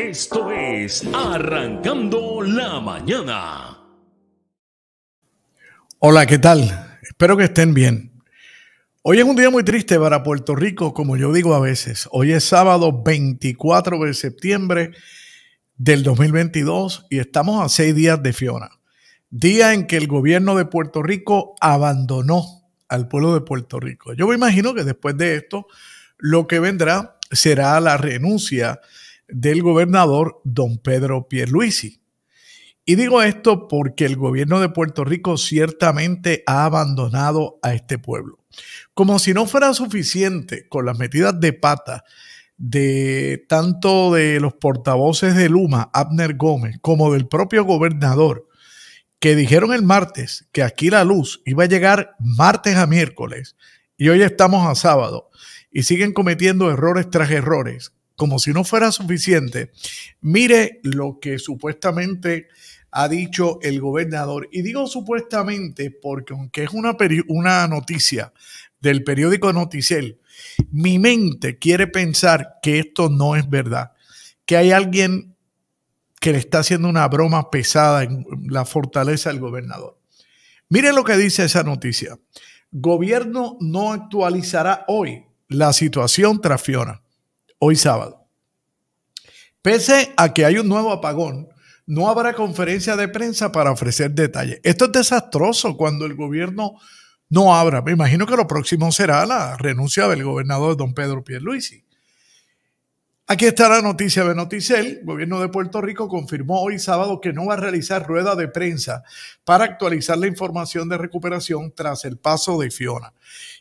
Esto es Arrancando la Mañana. Hola, ¿qué tal? Espero que estén bien. Hoy es un día muy triste para Puerto Rico, como yo digo a veces. Hoy es sábado 24 de septiembre del 2022 y estamos a seis días de Fiona. Día en que el gobierno de Puerto Rico abandonó al pueblo de Puerto Rico. Yo me imagino que después de esto, lo que vendrá será la renuncia del gobernador don Pedro Pierluisi. Y digo esto porque el gobierno de Puerto Rico ciertamente ha abandonado a este pueblo. Como si no fuera suficiente con las metidas de pata de tanto de los portavoces de Luma, Abner Gómez, como del propio gobernador, que dijeron el martes que aquí la luz iba a llegar martes a miércoles y hoy estamos a sábado y siguen cometiendo errores tras errores como si no fuera suficiente, mire lo que supuestamente ha dicho el gobernador. Y digo supuestamente porque aunque es una, una noticia del periódico Noticiel, mi mente quiere pensar que esto no es verdad, que hay alguien que le está haciendo una broma pesada en la fortaleza del gobernador. Mire lo que dice esa noticia. Gobierno no actualizará hoy la situación tras hoy sábado. Pese a que hay un nuevo apagón, no habrá conferencia de prensa para ofrecer detalles. Esto es desastroso cuando el gobierno no abra. Me imagino que lo próximo será la renuncia del gobernador don Pedro Pierluisi. Aquí está la noticia de Noticel. El gobierno de Puerto Rico confirmó hoy sábado que no va a realizar rueda de prensa para actualizar la información de recuperación tras el paso de Fiona.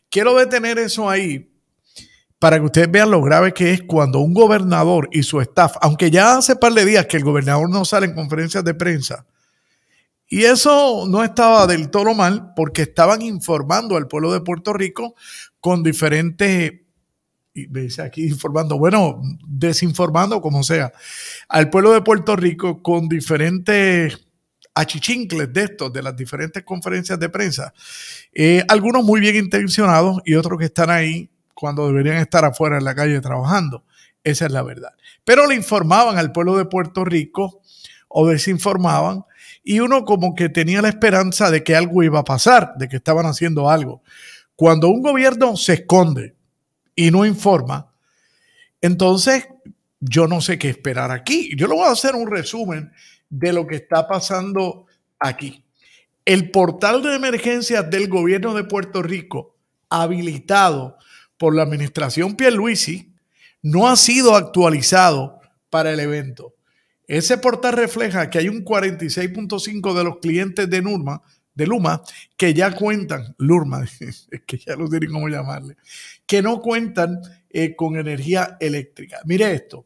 Quiero detener eso ahí para que ustedes vean lo grave que es cuando un gobernador y su staff, aunque ya hace par de días que el gobernador no sale en conferencias de prensa, y eso no estaba del todo mal porque estaban informando al pueblo de Puerto Rico con diferentes, y me dice aquí informando, bueno, desinformando como sea, al pueblo de Puerto Rico con diferentes achichincles de estos, de las diferentes conferencias de prensa, eh, algunos muy bien intencionados y otros que están ahí cuando deberían estar afuera en la calle trabajando. Esa es la verdad. Pero le informaban al pueblo de Puerto Rico o desinformaban y uno como que tenía la esperanza de que algo iba a pasar, de que estaban haciendo algo. Cuando un gobierno se esconde y no informa, entonces yo no sé qué esperar aquí. Yo le voy a hacer un resumen de lo que está pasando aquí. El portal de emergencias del gobierno de Puerto Rico, habilitado por la administración Luisi no ha sido actualizado para el evento. Ese portal refleja que hay un 46.5 de los clientes de Nurma, de Luma, que ya cuentan, Lurma, es que ya no tienen cómo llamarle, que no cuentan eh, con energía eléctrica. Mire esto.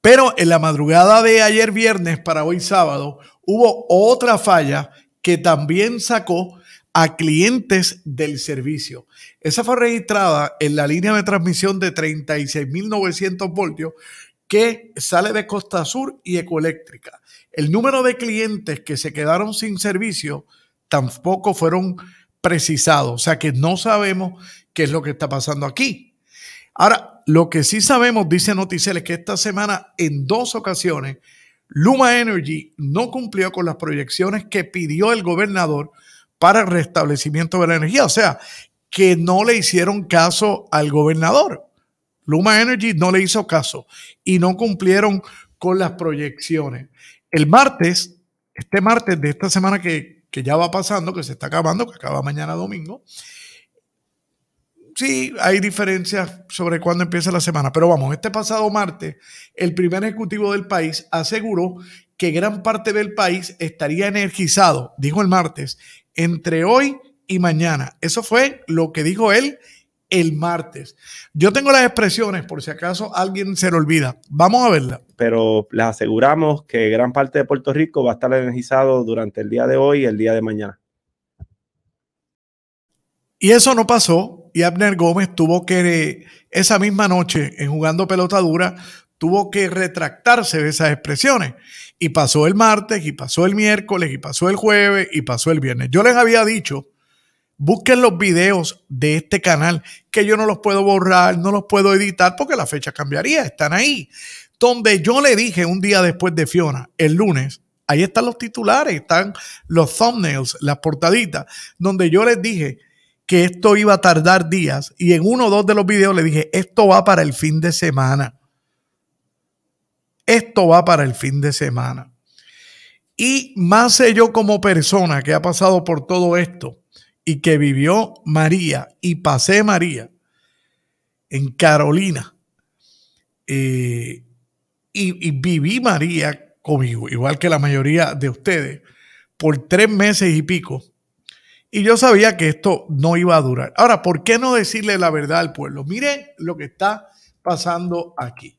Pero en la madrugada de ayer viernes para hoy sábado hubo otra falla que también sacó a clientes del servicio. Esa fue registrada en la línea de transmisión de 36.900 voltios que sale de Costa Sur y Ecoeléctrica. El número de clientes que se quedaron sin servicio tampoco fueron precisados, o sea que no sabemos qué es lo que está pasando aquí. Ahora, lo que sí sabemos, dice Noticel, es que esta semana en dos ocasiones Luma Energy no cumplió con las proyecciones que pidió el gobernador para el restablecimiento de la energía. O sea, que no le hicieron caso al gobernador. Luma Energy no le hizo caso y no cumplieron con las proyecciones. El martes, este martes de esta semana que, ya va pasando, que se está acabando, que acaba mañana domingo, sí, hay diferencias sobre cuándo empieza la semana, pero vamos, este pasado martes, el primer ejecutivo del país aseguró que gran parte del país estaría energizado, dijo el martes, entre hoy y mañana. Eso fue lo que dijo él el martes. Yo tengo las expresiones por si acaso alguien se lo olvida. Vamos a verla. Pero les aseguramos que gran parte de Puerto Rico va a estar energizado durante el día de hoy y el día de mañana. Y eso no pasó. Y Abner Gómez tuvo que eh, esa misma noche, en jugando pelota dura, tuvo que retractarse de esas expresiones. Y pasó el martes, y pasó el miércoles, y pasó el jueves, y pasó el viernes. Yo les había dicho, busquen los videos de este canal, que yo no los puedo borrar, no los puedo editar, porque la fecha cambiaría, están ahí. Donde yo le dije un día después de Fiona, el lunes, ahí están los titulares, están los thumbnails, las portaditas, donde yo les dije que esto iba a tardar días y en uno o dos de los videos le dije, esto va para el fin de semana esto va para el fin de semana. Y más sé yo como persona que ha pasado por todo esto y que vivió María y pasé María en Carolina. Eh, y, y viví María conmigo, igual que la mayoría de ustedes, por tres meses y pico. Y yo sabía que esto no iba a durar. Ahora, ¿por qué no decirle la verdad al pueblo? Miren lo que está pasando aquí.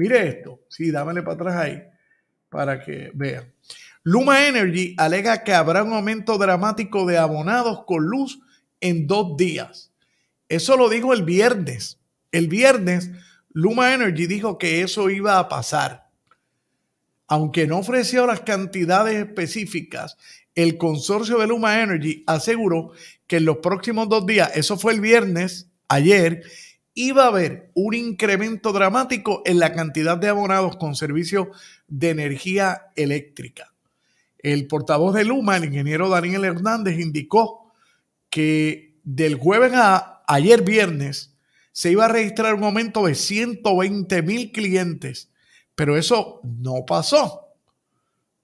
Mire esto, sí, dámele para atrás ahí para que vea. Luma Energy alega que habrá un aumento dramático de abonados con luz en dos días. Eso lo dijo el viernes. El viernes, Luma Energy dijo que eso iba a pasar. Aunque no ofreció las cantidades específicas, el consorcio de Luma Energy aseguró que en los próximos dos días, eso fue el viernes, ayer, iba a haber un incremento dramático en la cantidad de abonados con servicio de energía eléctrica. El portavoz de Luma, el ingeniero Daniel Hernández, indicó que del jueves a ayer viernes se iba a registrar un aumento de 120 mil clientes, pero eso no pasó.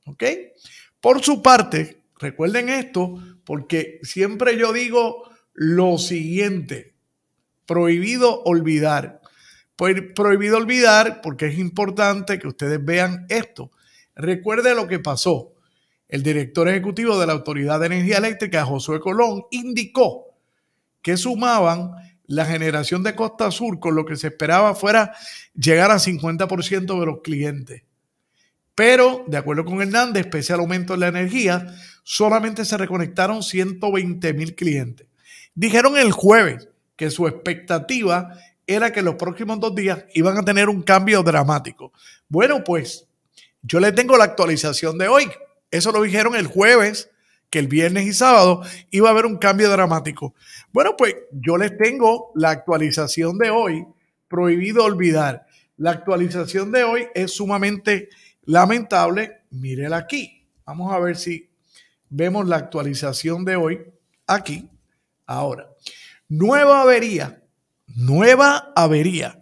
¿Ok? Por su parte, recuerden esto, porque siempre yo digo lo siguiente, Prohibido olvidar. Pues, prohibido olvidar porque es importante que ustedes vean esto. Recuerde lo que pasó. El director ejecutivo de la Autoridad de Energía Eléctrica, Josué Colón, indicó que sumaban la generación de Costa Sur con lo que se esperaba fuera llegar a 50% de los clientes. Pero, de acuerdo con Hernández, pese al aumento en la energía, solamente se reconectaron 120 mil clientes. Dijeron el jueves que su expectativa era que los próximos dos días iban a tener un cambio dramático. Bueno, pues yo le tengo la actualización de hoy. Eso lo dijeron el jueves, que el viernes y sábado iba a haber un cambio dramático. Bueno, pues yo les tengo la actualización de hoy, prohibido olvidar. La actualización de hoy es sumamente lamentable. Mírela aquí. Vamos a ver si vemos la actualización de hoy aquí, ahora. Nueva avería, nueva avería.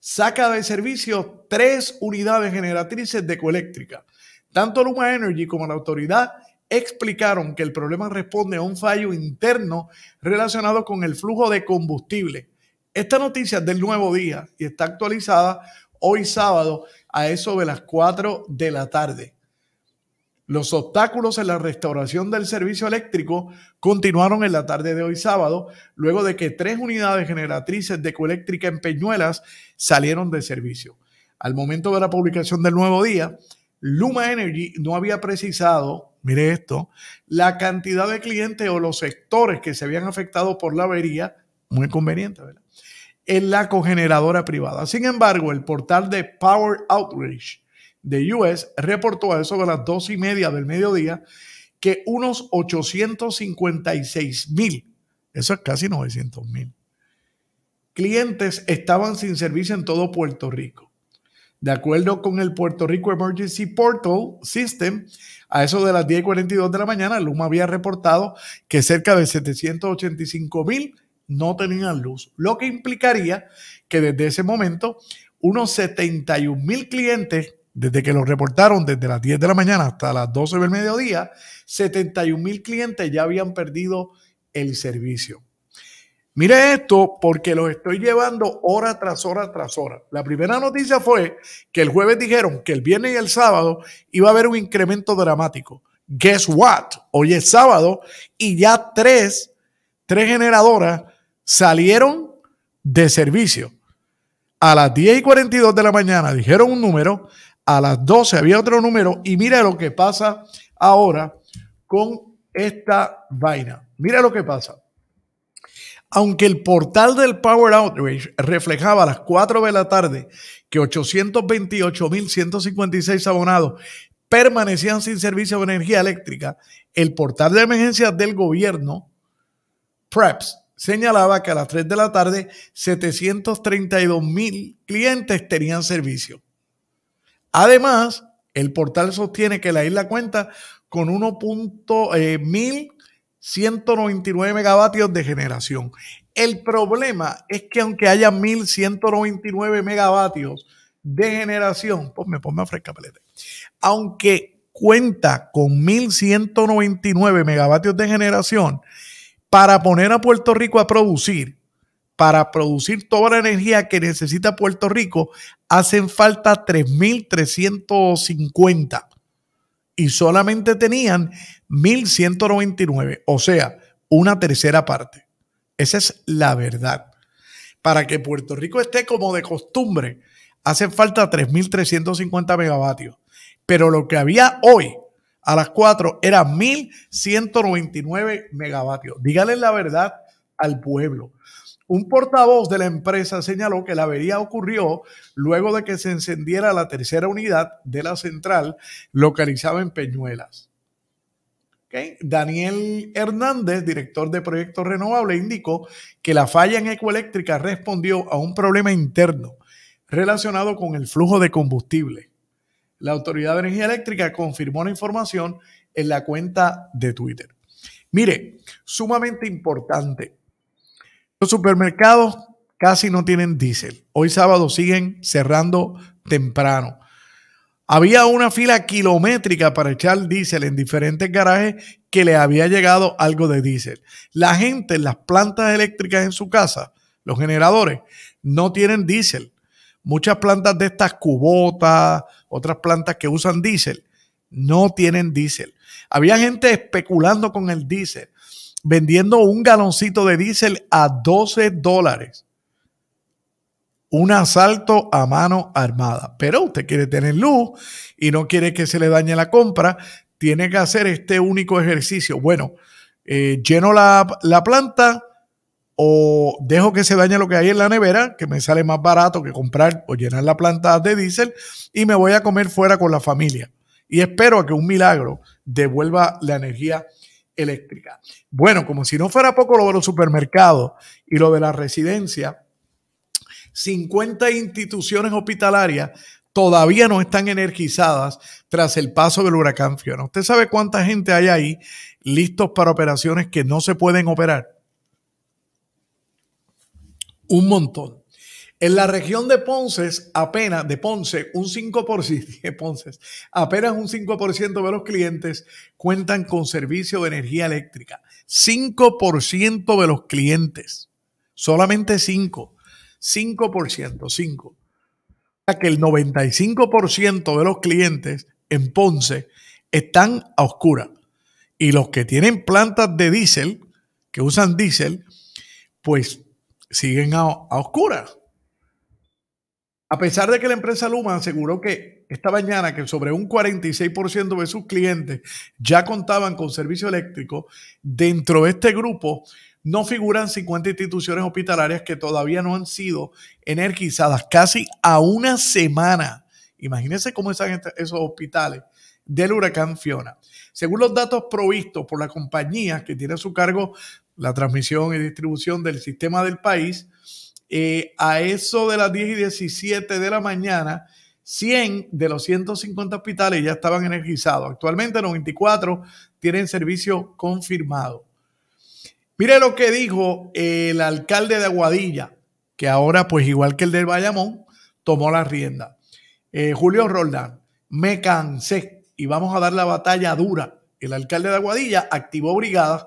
Saca de servicio tres unidades generatrices de coeléctrica. Tanto Luma Energy como la autoridad explicaron que el problema responde a un fallo interno relacionado con el flujo de combustible. Esta noticia es del nuevo día y está actualizada hoy sábado a eso de las 4 de la tarde. Los obstáculos en la restauración del servicio eléctrico continuaron en la tarde de hoy sábado, luego de que tres unidades generatrices de Ecoeléctrica en Peñuelas salieron de servicio. Al momento de la publicación del nuevo día, Luma Energy no había precisado, mire esto, la cantidad de clientes o los sectores que se habían afectado por la avería, muy conveniente, ¿verdad? En la cogeneradora privada. Sin embargo, el portal de Power Outreach de US reportó a eso de las dos y media del mediodía que unos 856 mil, eso es casi 900 mil, clientes estaban sin servicio en todo Puerto Rico. De acuerdo con el Puerto Rico Emergency Portal System, a eso de las 10.42 de la mañana, Luma había reportado que cerca de 785 mil no tenían luz, lo que implicaría que desde ese momento unos 71 mil clientes desde que lo reportaron, desde las 10 de la mañana hasta las 12 del mediodía, 71 mil clientes ya habían perdido el servicio. Mire esto porque los estoy llevando hora tras hora tras hora. La primera noticia fue que el jueves dijeron que el viernes y el sábado iba a haber un incremento dramático. Guess what? Hoy es sábado y ya tres, tres generadoras salieron de servicio. A las 10 y 42 de la mañana dijeron un número, a las 12 había otro número y mira lo que pasa ahora con esta vaina. Mira lo que pasa. Aunque el portal del Power Outrage reflejaba a las 4 de la tarde que 828.156 abonados permanecían sin servicio de energía eléctrica, el portal de emergencias del gobierno, PREPS, señalaba que a las 3 de la tarde 732.000 clientes tenían servicio. Además, el portal sostiene que la isla cuenta con 1.199 eh, megavatios de generación. El problema es que aunque haya 1.199 megavatios de generación, pues me ponme a fresca aunque cuenta con 1.199 megavatios de generación, para poner a Puerto Rico a producir, para producir toda la energía que necesita Puerto Rico, hacen falta 3.350 y solamente tenían 1.199, o sea, una tercera parte. Esa es la verdad. Para que Puerto Rico esté como de costumbre, hacen falta 3.350 megavatios. Pero lo que había hoy a las 4 era 1.199 megavatios. Dígale la verdad al pueblo un portavoz de la empresa señaló que la avería ocurrió luego de que se encendiera la tercera unidad de la central localizada en Peñuelas. Daniel Hernández, director de Proyectos Renovables, indicó que la falla en ecoeléctrica respondió a un problema interno relacionado con el flujo de combustible. La Autoridad de Energía Eléctrica confirmó la información en la cuenta de Twitter. Mire, sumamente importante. Los supermercados casi no tienen diésel. Hoy sábado siguen cerrando temprano. Había una fila kilométrica para echar diésel en diferentes garajes que le había llegado algo de diésel. La gente las plantas eléctricas en su casa, los generadores, no tienen diésel. Muchas plantas de estas cubotas, otras plantas que usan diésel, no tienen diésel. Había gente especulando con el diésel vendiendo un galoncito de diésel a 12 dólares. Un asalto a mano armada. Pero usted quiere tener luz y no quiere que se le dañe la compra, tiene que hacer este único ejercicio. Bueno, eh, lleno la, la planta o dejo que se dañe lo que hay en la nevera, que me sale más barato que comprar o llenar la planta de diésel, y me voy a comer fuera con la familia. Y espero a que un milagro devuelva la energía eléctrica. Bueno, como si no fuera poco lo de los supermercados y lo de la residencia, 50 instituciones hospitalarias todavía no están energizadas tras el paso del huracán Fiona. ¿Usted sabe cuánta gente hay ahí listos para operaciones que no se pueden operar? Un montón. En la región de Ponce, apenas, de Ponce, un 5%, Ponce, apenas un 5% de los clientes cuentan con servicio de energía eléctrica. 5% de los clientes. Solamente 5. 5%, 5. O que el 95% de los clientes en Ponce están a oscura. Y los que tienen plantas de diésel, que usan diésel, pues siguen a, a oscuras. A pesar de que la empresa Luma aseguró que esta mañana que sobre un 46% de sus clientes ya contaban con servicio eléctrico, dentro de este grupo no figuran 50 instituciones hospitalarias que todavía no han sido energizadas, casi a una semana. Imagínense cómo están esos hospitales del huracán Fiona. Según los datos provistos por la compañía que tiene a su cargo la transmisión y distribución del sistema del país, eh, a eso de las 10 y 17 de la mañana, 100 de los 150 hospitales ya estaban energizados. Actualmente 94 tienen servicio confirmado. Mire lo que dijo eh, el alcalde de Aguadilla, que ahora, pues igual que el del Bayamón, tomó la rienda. Eh, Julio Roldán, me cansé y vamos a dar la batalla dura. El alcalde de Aguadilla activó brigadas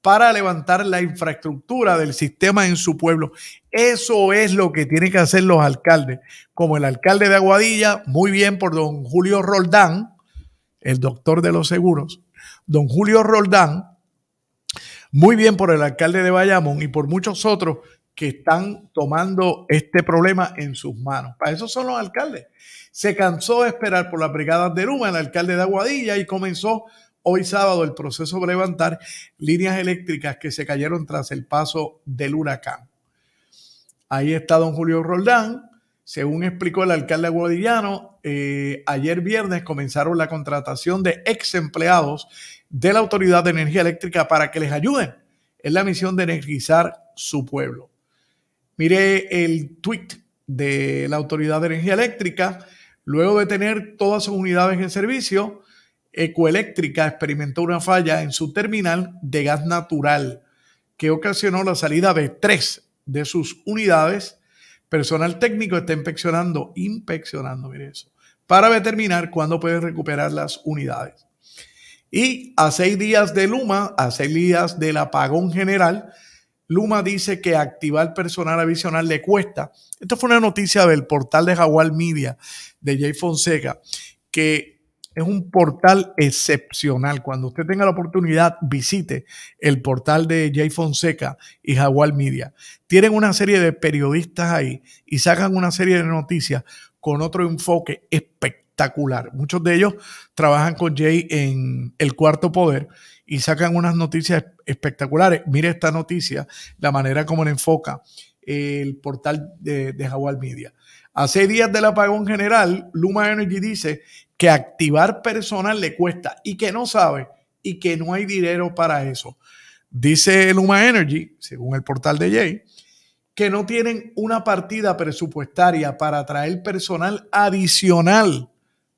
para levantar la infraestructura del sistema en su pueblo. Eso es lo que tienen que hacer los alcaldes. Como el alcalde de Aguadilla, muy bien por don Julio Roldán, el doctor de los seguros, don Julio Roldán, muy bien por el alcalde de Bayamón y por muchos otros que están tomando este problema en sus manos. Para eso son los alcaldes. Se cansó de esperar por las brigadas de Luma, el alcalde de Aguadilla, y comenzó hoy sábado el proceso de levantar líneas eléctricas que se cayeron tras el paso del huracán. Ahí está don Julio Roldán. Según explicó el alcalde guadillano, eh, ayer viernes comenzaron la contratación de ex empleados de la Autoridad de Energía Eléctrica para que les ayuden en la misión de energizar su pueblo. Mire el tweet de la Autoridad de Energía Eléctrica. Luego de tener todas sus unidades en servicio, Ecoeléctrica experimentó una falla en su terminal de gas natural que ocasionó la salida de tres de sus unidades, personal técnico está inspeccionando, inspeccionando, mire eso, para determinar cuándo pueden recuperar las unidades. Y a seis días de Luma, a seis días del apagón general, Luma dice que activar personal adicional le cuesta. Esto fue una noticia del portal de Jaguar Media de Jay Fonseca, que es un portal excepcional. Cuando usted tenga la oportunidad, visite el portal de Jay Fonseca y Jaguar Media. Tienen una serie de periodistas ahí y sacan una serie de noticias con otro enfoque espectacular. Muchos de ellos trabajan con Jay en El Cuarto Poder y sacan unas noticias espectaculares. Mire esta noticia, la manera como le enfoca eh, el portal de, de Jaguar Media. Hace días del apagón general, Luma Energy dice que activar personal le cuesta y que no sabe y que no hay dinero para eso. Dice Luma Energy, según el portal de Jay, que no tienen una partida presupuestaria para traer personal adicional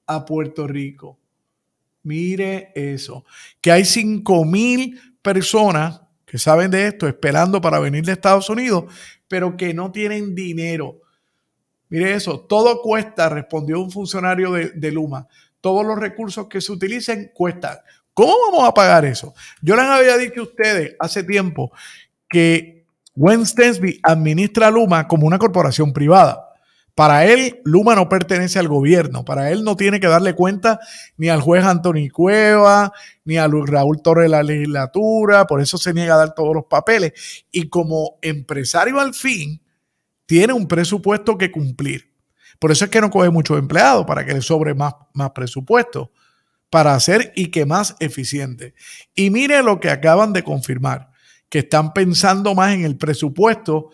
a Puerto Rico. Mire eso, que hay 5 mil personas que saben de esto esperando para venir de Estados Unidos, pero que no tienen dinero. Mire eso, todo cuesta, respondió un funcionario de, Luma. Todos los recursos que se utilicen cuestan. ¿Cómo vamos a pagar eso? Yo les había dicho a ustedes hace tiempo que Gwen Stensby administra Luma como una corporación privada. Para él, Luma no pertenece al gobierno. Para él no tiene que darle cuenta ni al juez Anthony Cueva, ni a Luis Raúl Torres de la legislatura. Por eso se niega a dar todos los papeles. Y como empresario al fin, tiene un presupuesto que cumplir. Por eso es que no coge muchos empleados, para que le sobre más, más presupuesto para hacer y que más eficiente. Y mire lo que acaban de confirmar, que están pensando más en el presupuesto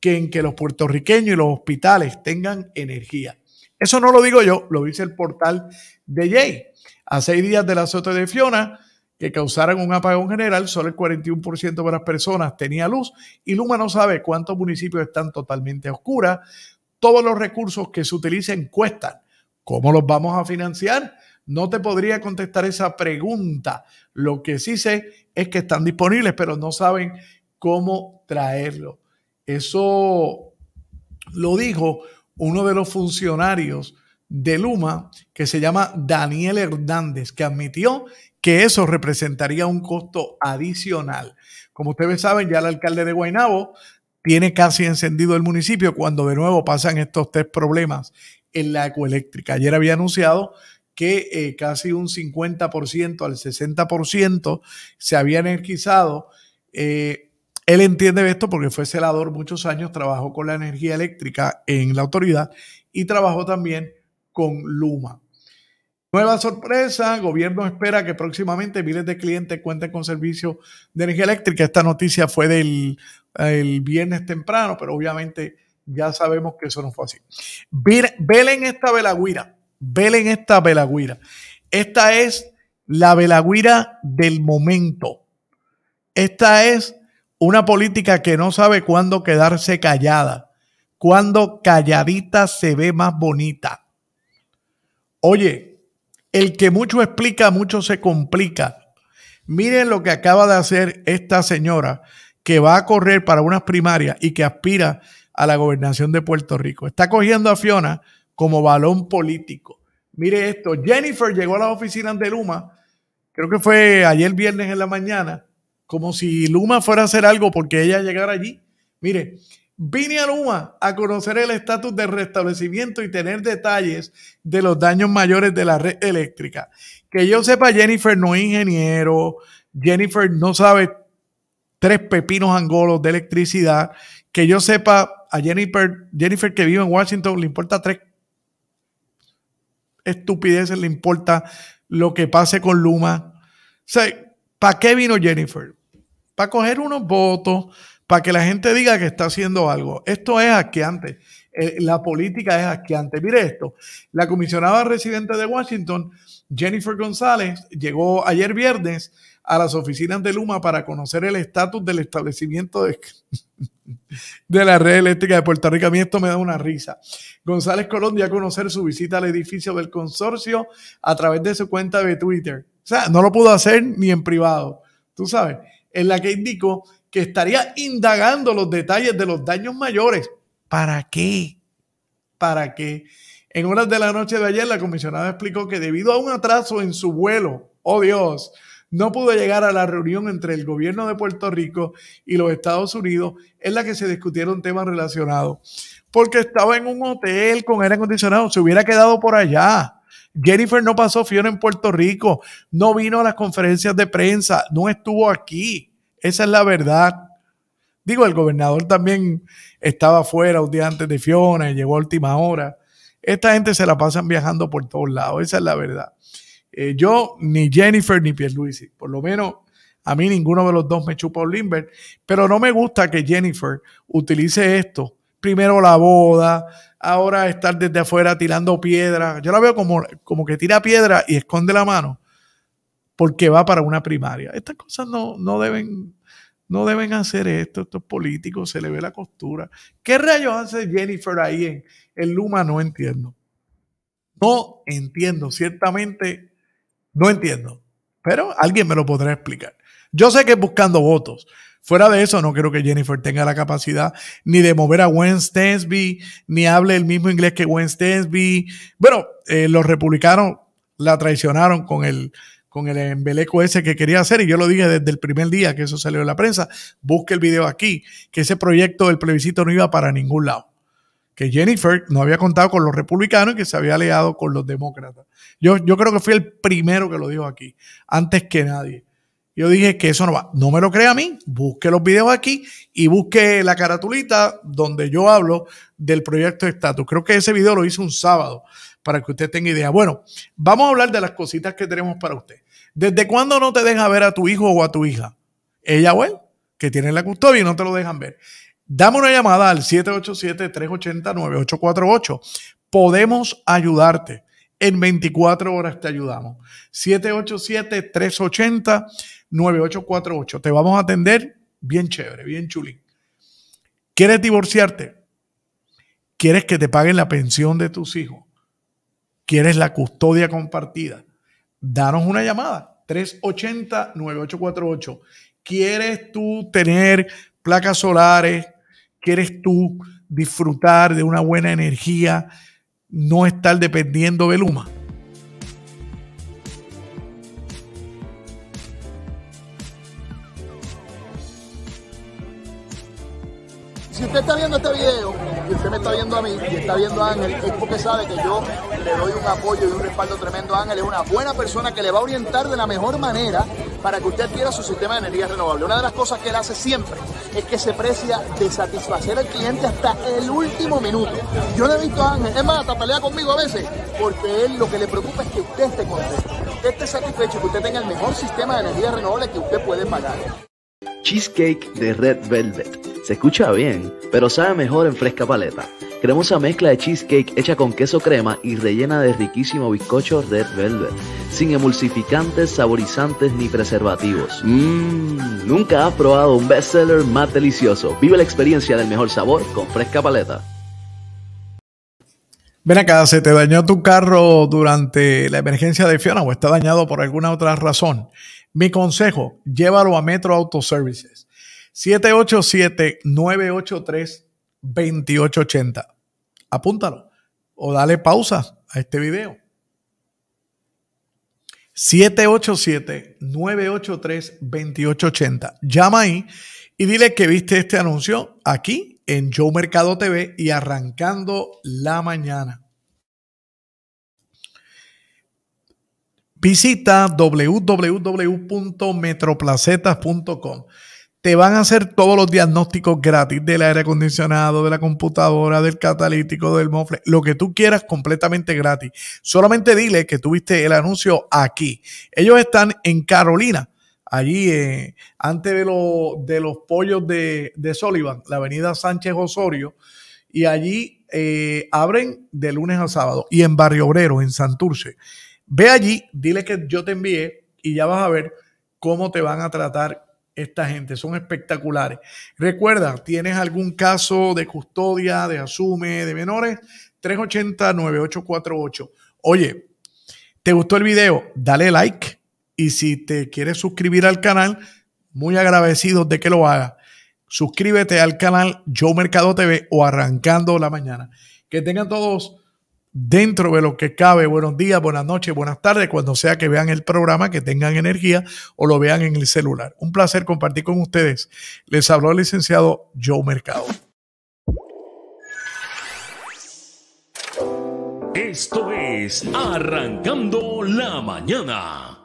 que en que los puertorriqueños y los hospitales tengan energía. Eso no lo digo yo, lo dice el portal de Jay. A seis días del azote de Fiona, que causaran un apagón general, solo el 41% de las personas tenía luz y Luma no sabe cuántos municipios están totalmente oscuras. Todos los recursos que se utilicen cuestan. ¿Cómo los vamos a financiar? No te podría contestar esa pregunta. Lo que sí sé es que están disponibles, pero no saben cómo traerlo. Eso lo dijo uno de los funcionarios de Luma, que se llama Daniel Hernández, que admitió que eso representaría un costo adicional. Como ustedes saben, ya el alcalde de Guainabo tiene casi encendido el municipio cuando de nuevo pasan estos tres problemas en la ecoeléctrica. Ayer había anunciado que eh, casi un 50% al 60% se había energizado. Eh, él entiende esto porque fue celador muchos años, trabajó con la energía eléctrica en la autoridad y trabajó también con Luma. Nueva sorpresa, gobierno espera que próximamente miles de clientes cuenten con servicio de energía eléctrica. Esta noticia fue del viernes temprano, pero obviamente ya sabemos que eso no fue así. Velen esta velagüira, velen esta velagüira. Esta es la velagüira del momento. Esta es una política que no sabe cuándo quedarse callada, cuándo calladita se ve más bonita. Oye, el que mucho explica, mucho se complica. Miren lo que acaba de hacer esta señora que va a correr para unas primarias y que aspira a la gobernación de Puerto Rico. Está cogiendo a Fiona como balón político. Mire esto, Jennifer llegó a las oficinas de Luma, creo que fue ayer viernes en la mañana, como si Luma fuera a hacer algo porque ella llegara allí. Mire, Vine a Luma a conocer el estatus de restablecimiento y tener detalles de los daños mayores de la red eléctrica. Que yo sepa, Jennifer no es ingeniero, Jennifer no sabe tres pepinos angolos de electricidad. Que yo sepa, a Jennifer, Jennifer que vive en Washington le importa tres estupideces, le importa lo que pase con Luma. ¿para qué vino Jennifer? Para coger unos votos, para que la gente diga que está haciendo algo. Esto es asqueante. Eh, la política es asqueante. Mire esto. La comisionada residente de Washington, Jennifer González, llegó ayer viernes a las oficinas de Luma para conocer el estatus del establecimiento de, de la red eléctrica de Puerto Rico. A mí esto me da una risa. González Colón dio a conocer su visita al edificio del consorcio a través de su cuenta de Twitter. O sea, no lo pudo hacer ni en privado, tú sabes, en la que indicó que estaría indagando los detalles de los daños mayores. ¿Para qué? ¿Para qué? En horas de la noche de ayer, la comisionada explicó que debido a un atraso en su vuelo, oh Dios, no pudo llegar a la reunión entre el gobierno de Puerto Rico y los Estados Unidos en la que se discutieron temas relacionados. Porque estaba en un hotel con aire acondicionado, se hubiera quedado por allá. Jennifer no pasó fiona en Puerto Rico, no vino a las conferencias de prensa, no estuvo aquí. Esa es la verdad. Digo, el gobernador también estaba afuera un día antes de Fiona y llegó a última hora. Esta gente se la pasan viajando por todos lados, esa es la verdad. Eh, yo, ni Jennifer ni Pierluisi, por lo menos a mí ninguno de los dos me chupa un pero no me gusta que Jennifer utilice esto. Primero la boda, ahora estar desde afuera tirando piedra. Yo la veo como, como que tira piedra y esconde la mano porque va para una primaria. Estas cosas no, no deben no deben hacer esto, estos políticos, se le ve la costura. ¿Qué rayos hace Jennifer ahí en, el Luma? No entiendo. No entiendo, ciertamente no entiendo. Pero alguien me lo podrá explicar. Yo sé que buscando votos. Fuera de eso, no creo que Jennifer tenga la capacidad ni de mover a Gwen Stensby, ni hable el mismo inglés que Gwen Stensby. Bueno, eh, los republicanos la traicionaron con el, con el embeleco ese que quería hacer, y yo lo dije desde el primer día que eso salió en la prensa, busque el video aquí, que ese proyecto del plebiscito no iba para ningún lado, que Jennifer no había contado con los republicanos y que se había aliado con los demócratas. Yo, yo creo que fui el primero que lo dijo aquí, antes que nadie. Yo dije que eso no va. No me lo crea a mí. Busque los videos aquí y busque la caratulita donde yo hablo del proyecto de estatus. Creo que ese video lo hice un sábado para que usted tenga idea. Bueno, vamos a hablar de las cositas que tenemos para usted. ¿Desde cuándo no te deja ver a tu hijo o a tu hija? Ella o él, que tienen la custodia y no te lo dejan ver. Dame una llamada al 787-380-9848. Podemos ayudarte. En 24 horas te ayudamos. 787-380-9848. Te vamos a atender bien chévere, bien chulín. ¿Quieres divorciarte? ¿Quieres que te paguen la pensión de tus hijos? ¿Quieres la custodia compartida? danos una llamada. 380-9848. ¿Quieres tú tener placas solares? ¿Quieres tú disfrutar de una buena energía? No estar dependiendo de Luma. si usted está viendo este video y usted me está viendo a mí y está viendo a Ángel, es porque sabe que yo le doy un apoyo y un respaldo tremendo a Ángel. Es una buena persona que le va a orientar de la mejor manera para que usted quiera su sistema de energía renovable. Una de las cosas que él hace siempre es que se precia de satisfacer al cliente hasta el último minuto. Yo le he visto a Ángel, es más, hasta pelea conmigo a veces, porque él lo que le preocupa es que usted esté contento, que esté satisfecho, que usted tenga el mejor sistema de energía renovable que usted puede pagar. Cheesecake de Red Velvet se escucha bien, pero sabe mejor en fresca paleta. Cremosa mezcla de cheesecake hecha con queso crema y rellena de riquísimo bizcocho red velvet, sin emulsificantes, saborizantes ni preservativos. Mmm, nunca has probado un bestseller más delicioso. Vive la experiencia del mejor sabor con fresca paleta. Ven acá, ¿se te dañó tu carro durante la emergencia de Fiona o está dañado por alguna otra razón? Mi consejo, llévalo a Metro Auto 787-983-2880. Apúntalo o dale pausa a este video. 787-983-2880. Llama ahí y dile que viste este anuncio aquí en Yo Mercado TV y arrancando la mañana. Visita www.metroplacetas.com te van a hacer todos los diagnósticos gratis del aire acondicionado, de la computadora, del catalítico, del mofle, lo que tú quieras completamente gratis. Solamente dile que tuviste el anuncio aquí. Ellos están en Carolina, allí eh, antes de, los pollos de, de Sullivan, la avenida Sánchez Osorio, y allí eh, abren de lunes a sábado. Y en Barrio Obrero, en Santurce. Ve allí, dile que yo te envié y ya vas a ver cómo te van a tratar esta gente, son espectaculares. Recuerda, tienes algún caso de custodia, de asume, de menores, 380-9848. Oye, ¿te gustó el video? Dale like y si te quieres suscribir al canal, muy agradecido de que lo hagas. Suscríbete al canal Yo Mercado TV o Arrancando la Mañana. Que tengan todos dentro de lo que cabe. Buenos días, buenas noches, buenas tardes, cuando sea que vean el programa, que tengan energía o lo vean en el celular. Un placer compartir con ustedes. Les habló el licenciado Joe Mercado. Esto es Arrancando la Mañana.